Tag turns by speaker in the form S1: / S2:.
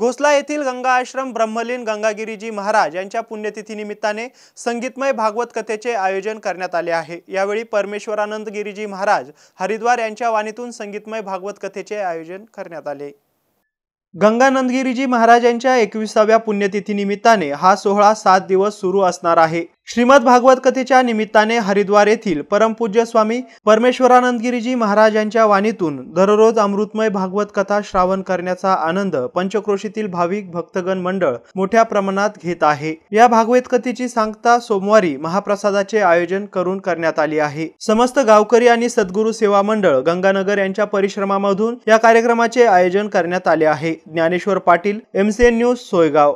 S1: गोसला येथील गंगा आश्रम ब्रह्मलीन गंगागिरीजी महाराज यांच्या पुण्यतिथीनिमित्ताने संगीतमय भागवत कथेचे आयोजन करण्यात आले आहे यावेळी परमेश्वरानंद गिरीजी महाराज हरिद्वार यांच्या वाणीतून संगीतमय भागवत कथेचे आयोजन करण्यात आले गंगानंदगिरीजी महाराजांच्या एकविसाव्या पुण्यतिथीनिमित्ताने हा सोहळा सात दिवस सुरू असणार आहे श्रीमद भागवत कथेच्या निमित्ताने हरिद्वार येथील परमपूज्य स्वामी परमेश्वरानंदगिरीजी महाराज यांच्या वाणीतून दररोज अमृतमय भागवत कथा श्रावण करण्याचा आनंद पंचक्रोशीतील भाविक भक्तगण मंडळ मोठ्या प्रमाणात घेत आहे या भागवत कथेची सांगता सोमवारी महाप्रसादाचे आयोजन करून करण्यात आली आहे समस्त गावकरी आणि सद्गुरू सेवा मंडळ गंगानगर यांच्या परिश्रमामधून या कार्यक्रमाचे आयोजन करण्यात आले आहे ज्ञानेश्वर पाटील एमसीएन न्यूज सोयगाव